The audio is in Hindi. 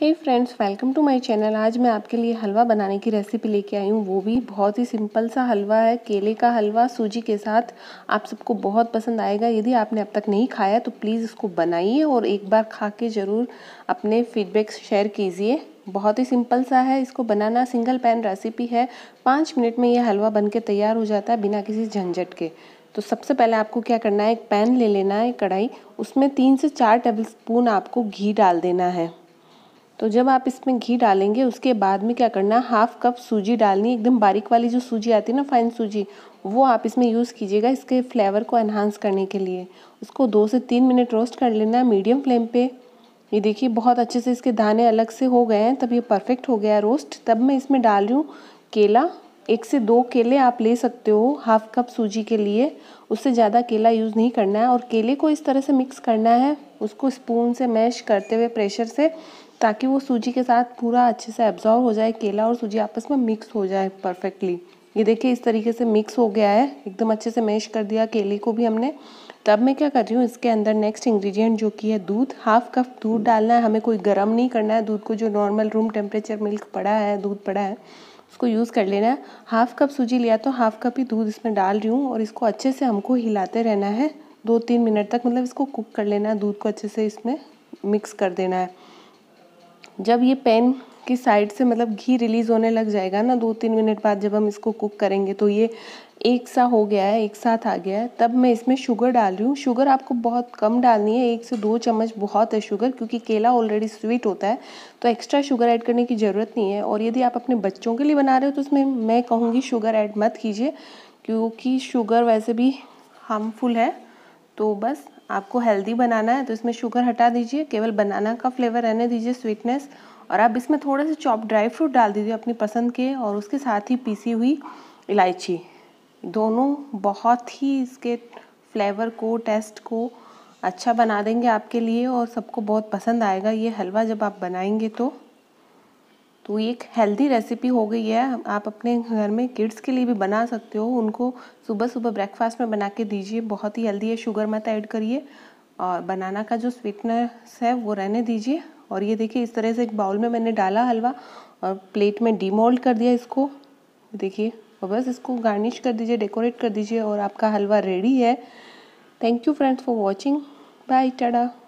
hey friends welcome to my channel आज मैं आपके लिए हलवा बनाने की रेसिपी लेके आई हूँ वो भी बहुत ही सिंपल सा हलवा है केले का हलवा सूजी के साथ आप सबको बहुत पसंद आएगा यदि आपने अब तक नहीं खाया तो प्लीज़ इसको बनाइए और एक बार खा के ज़रूर अपने फीडबैक्स शेयर कीजिए बहुत ही सिंपल सा है इसको बनाना सिंगल पैन रेसिपी है पाँच मिनट में यह हलवा बन तैयार हो जाता है बिना किसी झंझट के तो सबसे पहले आपको क्या करना है एक पैन ले लेना है कढ़ाई उसमें तीन से चार टेबल स्पून आपको घी डाल देना है तो जब आप इसमें घी डालेंगे उसके बाद में क्या करना है हाफ कप सूजी डालनी एकदम बारीक वाली जो सूजी आती है ना फाइन सूजी वो आप इसमें यूज़ कीजिएगा इसके फ्लेवर को एनहांस करने के लिए उसको दो से तीन मिनट रोस्ट कर लेना है मीडियम फ्लेम पे ये देखिए बहुत अच्छे से इसके दाने अलग से हो गए हैं तब ये परफेक्ट हो गया रोस्ट तब मैं इसमें डाल रही हूँ केला एक से दो केले आप ले सकते हो हाफ कप सूजी के लिए उससे ज़्यादा केला यूज़ नहीं करना है और केले को इस तरह से मिक्स करना है उसको स्पून से मैश करते हुए प्रेशर से ताकि वो सूजी के साथ पूरा अच्छे से एब्जॉर्व हो जाए केला और सूजी आपस में मिक्स हो जाए परफेक्टली ये देखिए इस तरीके से मिक्स हो गया है एकदम अच्छे से मैश कर दिया केले को भी हमने तब मैं क्या कर रही हूँ इसके अंदर नेक्स्ट इंग्रेडिएंट जो कि है दूध हाफ कप दूध डालना है हमें कोई गर्म नहीं करना है दूध को जो नॉर्मल रूम टेम्परेचर मिल्क पड़ा है दूध पड़ा है उसको यूज़ कर लेना है हाफ़ कप सूजी लिया तो हाफ़ कप ही दूध इसमें डाल रही हूँ और इसको अच्छे से हमको हिलाते रहना है दो तीन मिनट तक मतलब इसको कुक कर लेना है दूध को अच्छे से इसमें मिक्स कर देना है जब ये पैन की साइड से मतलब घी रिलीज़ होने लग जाएगा ना दो तीन मिनट बाद जब हम इसको कुक करेंगे तो ये एक सा हो गया है एक साथ आ गया है तब मैं इसमें शुगर डाल रही हूँ शुगर आपको बहुत कम डालनी है एक से दो चम्मच बहुत है शुगर क्योंकि केला ऑलरेडी स्वीट होता है तो एक्स्ट्रा शुगर ऐड करने की ज़रूरत नहीं है और यदि आप अपने बच्चों के लिए बना रहे हो तो उसमें मैं कहूँगी शुगर ऐड मत कीजिए क्योंकि शुगर वैसे भी हार्मफुल है तो बस आपको हेल्दी बनाना है तो इसमें शुगर हटा दीजिए केवल बनाना का फ्लेवर रहने दीजिए स्वीटनेस और आप इसमें थोड़े से चॉप ड्राई फ्रूट डाल दीजिए अपनी पसंद के और उसके साथ ही पीसी हुई इलायची दोनों बहुत ही इसके फ्लेवर को टेस्ट को अच्छा बना देंगे आपके लिए और सबको बहुत पसंद आएगा ये हलवा जब आप बनाएंगे तो तो ये एक हेल्दी रेसिपी हो गई है आप अपने घर में किड्स के लिए भी बना सकते हो उनको सुबह सुबह ब्रेकफास्ट में बना के दीजिए बहुत ही हेल्दी है शुगर मत ऐड करिए और बनाना का जो स्वीटनेस है वो रहने दीजिए और ये देखिए इस तरह से एक बाउल में मैंने डाला हलवा और प्लेट में डीमोल्ड कर दिया इसको देखिए और बस इसको गार्निश कर दीजिए डेकोरेट कर दीजिए और आपका हलवा रेडी है thank you friends for watching bye Tata